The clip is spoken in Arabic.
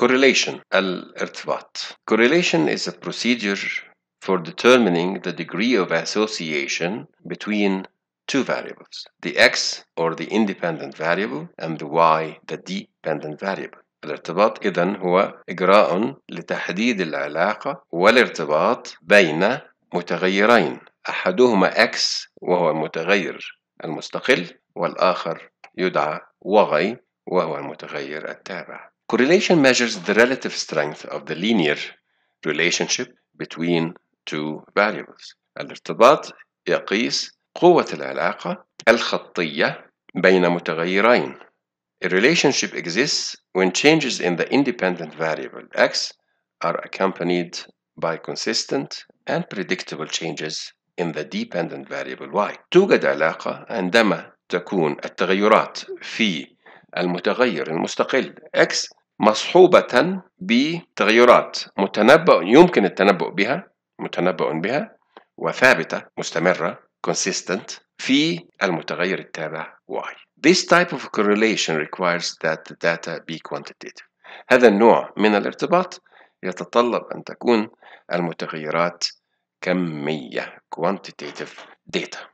Correlation الارتباط Correlation is a procedure for determining the degree of association between two variables the x or the independent variable and the y the dependent variable الارتباط إذن هو إجراء لتحديد العلاقة والارتباط بين متغيرين أحدهما x وهو المتغير المستقل والآخر يدعى وغي وهو المتغير التابع. Correlation measures the relative strength of the linear relationship between two variables. الارتباط يقيس قوة العلاقة الخطية بين متغيرين. A relationship exists when changes in the independent variable x are accompanied by consistent and predictable changes in the dependent variable y. توجد علاقة عندما تكون التغيرات في المتغير المستقل X مصحوبة بتغيرات متنبأ يمكن التنبؤ بها متنبأ بها وثابتة مستمرة consistent في المتغير التابع Y. This type of correlation requires that the data be quantitative. هذا النوع من الارتباط يتطلب أن تكون المتغيرات كمية quantitative data.